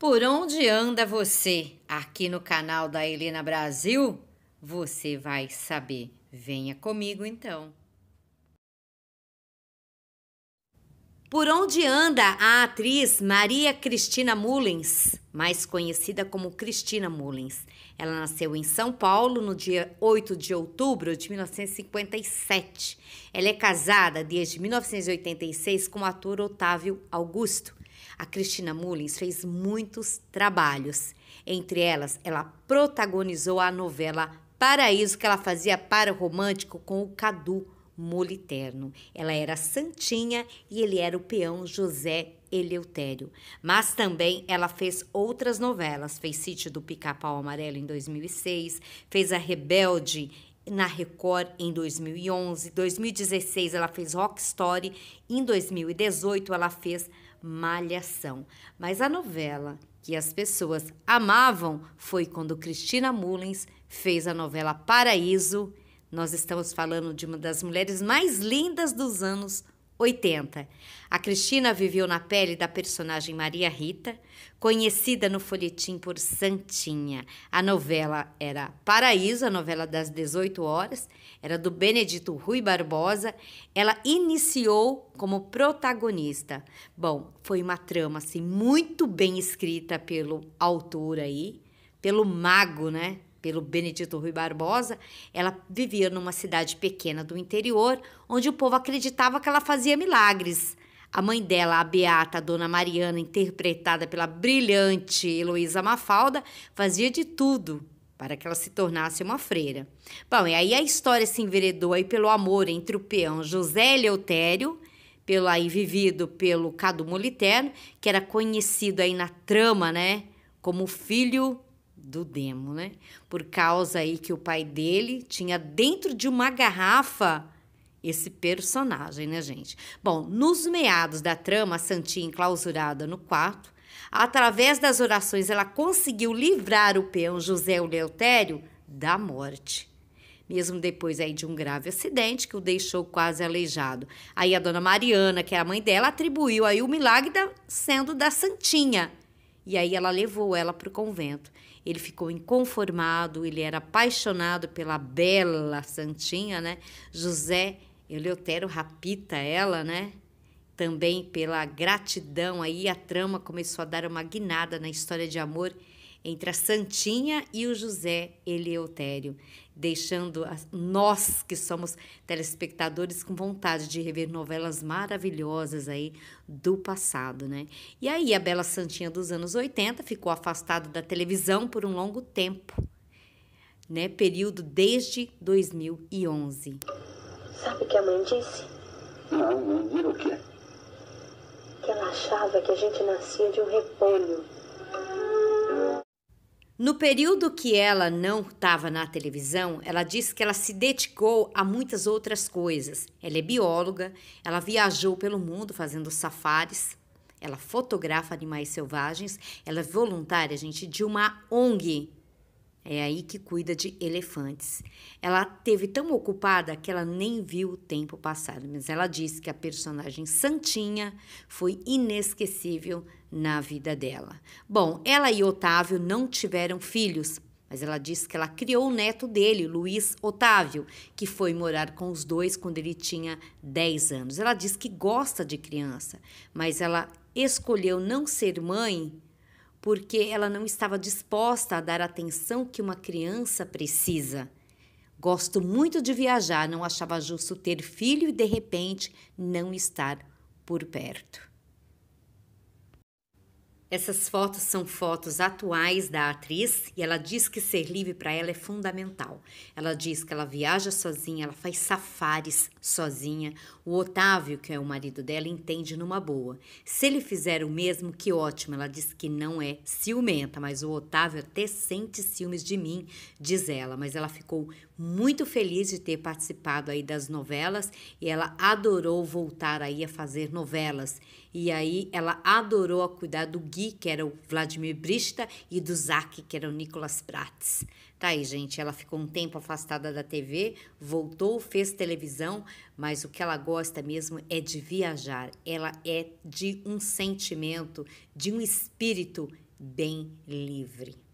Por onde anda você? Aqui no canal da Helena Brasil, você vai saber. Venha comigo então. Por onde anda a atriz Maria Cristina Mullins, mais conhecida como Cristina Mullins? Ela nasceu em São Paulo no dia 8 de outubro de 1957. Ela é casada desde 1986 com o ator Otávio Augusto a Cristina Mullins fez muitos trabalhos. Entre elas, ela protagonizou a novela Paraíso, que ela fazia para o romântico com o Cadu Moliterno. Ela era santinha e ele era o peão José Eleutério. Mas também ela fez outras novelas, fez Sítio do Pica-Pau Amarelo em 2006, fez A Rebelde na Record em 2011, 2016 ela fez Rock Story, em 2018 ela fez Malhação. Mas a novela que as pessoas amavam foi quando Cristina Mullins fez a novela Paraíso. Nós estamos falando de uma das mulheres mais lindas dos anos 80. A Cristina viveu na pele da personagem Maria Rita, conhecida no folhetim por Santinha. A novela era Paraíso, a novela das 18 horas, era do Benedito Rui Barbosa. Ela iniciou como protagonista. Bom, foi uma trama assim muito bem escrita pelo autor aí, pelo mago, né? pelo Benedito Rui Barbosa, ela vivia numa cidade pequena do interior, onde o povo acreditava que ela fazia milagres. A mãe dela, a beata Dona Mariana, interpretada pela brilhante Heloísa Mafalda, fazia de tudo para que ela se tornasse uma freira. Bom, e aí a história se enveredou aí pelo amor entre o peão José Eleutério, pelo aí vivido pelo Cadu Moliterno, que era conhecido aí na trama, né, como filho do demo, né? Por causa aí que o pai dele tinha dentro de uma garrafa esse personagem, né, gente? Bom, nos meados da trama, a Santinha enclausurada no quarto, através das orações ela conseguiu livrar o peão José Eleutério da morte. Mesmo depois aí de um grave acidente que o deixou quase aleijado. Aí a dona Mariana, que é a mãe dela, atribuiu aí o milagre da, sendo da Santinha e aí ela levou ela para o convento. Ele ficou inconformado, ele era apaixonado pela bela santinha, né? José Eleutero rapita ela, né? Também pela gratidão, aí a trama começou a dar uma guinada na história de amor entre a Santinha e o José Eleutério, deixando nós que somos telespectadores com vontade de rever novelas maravilhosas aí do passado, né? E aí a Bela Santinha dos anos 80 ficou afastada da televisão por um longo tempo, né? Período desde 2011. Sabe o que a mãe disse? Não, não viram o quê? Que ela achava que a gente nascia de um repolho. No período que ela não estava na televisão, ela disse que ela se dedicou a muitas outras coisas. Ela é bióloga, ela viajou pelo mundo fazendo safaris, ela fotografa animais selvagens, ela é voluntária, gente, de uma ONG é aí que cuida de elefantes. Ela teve tão ocupada que ela nem viu o tempo passar, mas ela disse que a personagem Santinha foi inesquecível na vida dela. Bom, ela e Otávio não tiveram filhos, mas ela disse que ela criou o neto dele, Luiz Otávio, que foi morar com os dois quando ele tinha 10 anos. Ela diz que gosta de criança, mas ela escolheu não ser mãe porque ela não estava disposta a dar a atenção que uma criança precisa. Gosto muito de viajar, não achava justo ter filho e de repente não estar por perto. Essas fotos são fotos atuais da atriz e ela diz que ser livre para ela é fundamental. Ela diz que ela viaja sozinha, ela faz safaris sozinha. O Otávio, que é o marido dela, entende numa boa. Se ele fizer o mesmo, que ótimo. Ela diz que não é ciumenta, mas o Otávio até sente ciúmes de mim, diz ela. Mas ela ficou muito feliz de ter participado aí das novelas e ela adorou voltar aí a fazer novelas. E aí ela adorou a cuidar do Gui Gui, que era o Vladimir Brista, e do Zac, que era o Nicolas Prates. Tá aí, gente, ela ficou um tempo afastada da TV, voltou, fez televisão, mas o que ela gosta mesmo é de viajar. Ela é de um sentimento, de um espírito bem livre.